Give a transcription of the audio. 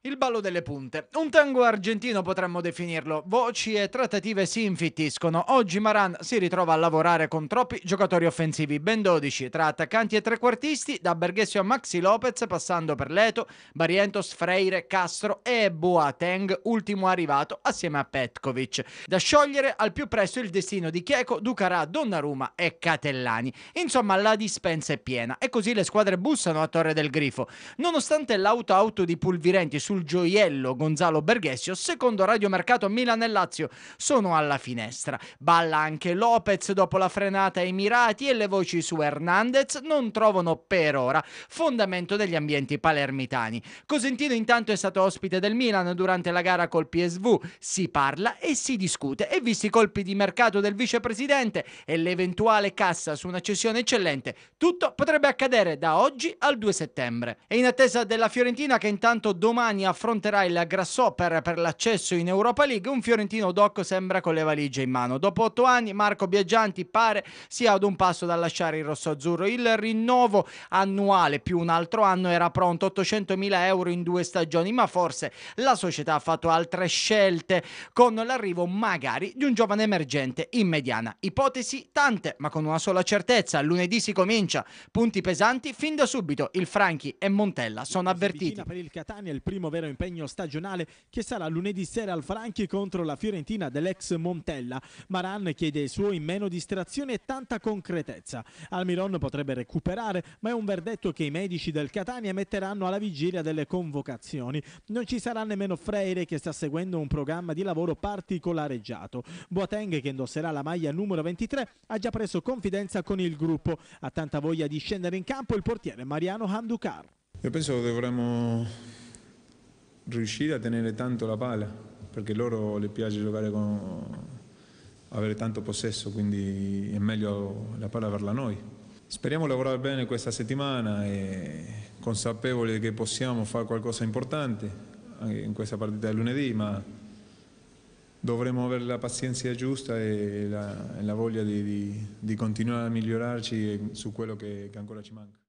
Il ballo delle punte. Un tango argentino potremmo definirlo. Voci e trattative si infittiscono. Oggi Maran si ritrova a lavorare con troppi giocatori offensivi, ben 12, tra attaccanti e trequartisti, da Berghesio a Maxi Lopez, passando per Leto, Barientos, Freire, Castro e Boateng, ultimo arrivato assieme a Petkovic. Da sciogliere al più presto il destino di Chieco, Ducarà, Donnarumma e Catellani. Insomma, la dispensa è piena e così le squadre bussano a Torre del Grifo. Nonostante l'auto-auto di Pulvirenti sul gioiello Gonzalo Berghessio, secondo radiomercato Milan e Lazio sono alla finestra. Balla anche Lopez dopo la frenata ai Mirati e le voci su Hernandez non trovano per ora fondamento degli ambienti palermitani. Cosentino intanto è stato ospite del Milan durante la gara col PSV, si parla e si discute e visti i colpi di mercato del vicepresidente e l'eventuale cassa su una cessione eccellente, tutto potrebbe accadere da oggi al 2 settembre. E in attesa della Fiorentina che intanto domani domani affronterà il Grasshopper per l'accesso in Europa League, un fiorentino doc sembra con le valigie in mano. Dopo otto anni Marco Biaggianti pare sia ad un passo da lasciare il rosso azzurro. Il rinnovo annuale più un altro anno era pronto, 800 mila euro in due stagioni, ma forse la società ha fatto altre scelte con l'arrivo magari di un giovane emergente in mediana. Ipotesi tante, ma con una sola certezza. Lunedì si comincia, punti pesanti fin da subito. Il Franchi e Montella sono avvertiti. Per il Catania il primo primo vero impegno stagionale che sarà lunedì sera al Franchi contro la Fiorentina dell'ex Montella. Maran chiede ai suoi meno distrazione e tanta concretezza. Almiron potrebbe recuperare, ma è un verdetto che i medici del Catania metteranno alla vigilia delle convocazioni. Non ci sarà nemmeno Freire che sta seguendo un programma di lavoro particolareggiato. Boateng che indosserà la maglia numero 23 ha già preso confidenza con il gruppo. Ha tanta voglia di scendere in campo il portiere Mariano Handukar. Io penso che dovremmo riuscire a tenere tanto la palla, perché loro le piace giocare con avere tanto possesso, quindi è meglio la palla averla noi. Speriamo di lavorare bene questa settimana e consapevoli che possiamo fare qualcosa di importante anche in questa partita di lunedì, ma dovremo avere la pazienza giusta e la, e la voglia di, di, di, continuare a migliorarci su quello che, che ancora ci manca.